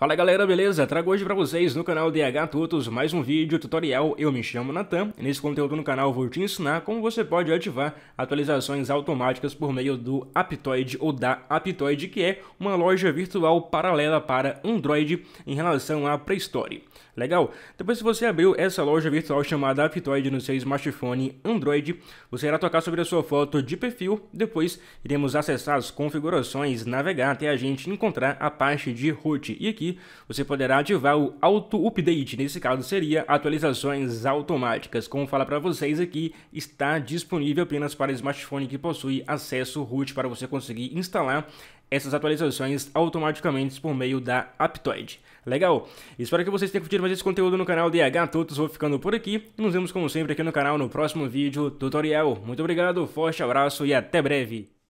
Fala galera, beleza? Trago hoje para vocês no canal DH Tutos mais um vídeo tutorial. Eu me chamo Natan e nesse conteúdo no canal vou te ensinar como você pode ativar atualizações automáticas por meio do Aptoid ou da Aptoid, que é uma loja virtual paralela para Android em relação à Play Store. Legal? Depois que você abriu essa loja virtual chamada Aptoid no seu smartphone Android, você irá tocar sobre a sua foto de perfil, depois iremos acessar as configurações, navegar até a gente encontrar a parte de root e aqui você poderá ativar o auto-update, nesse caso seria atualizações automáticas. Como fala para vocês aqui, está disponível apenas para smartphone que possui acesso root para você conseguir instalar essas atualizações automaticamente por meio da Aptoid. Legal? Espero que vocês tenham curtido mais esse conteúdo no canal DH Todos. Vou ficando por aqui. Nos vemos como sempre aqui no canal no próximo vídeo tutorial. Muito obrigado, forte abraço e até breve.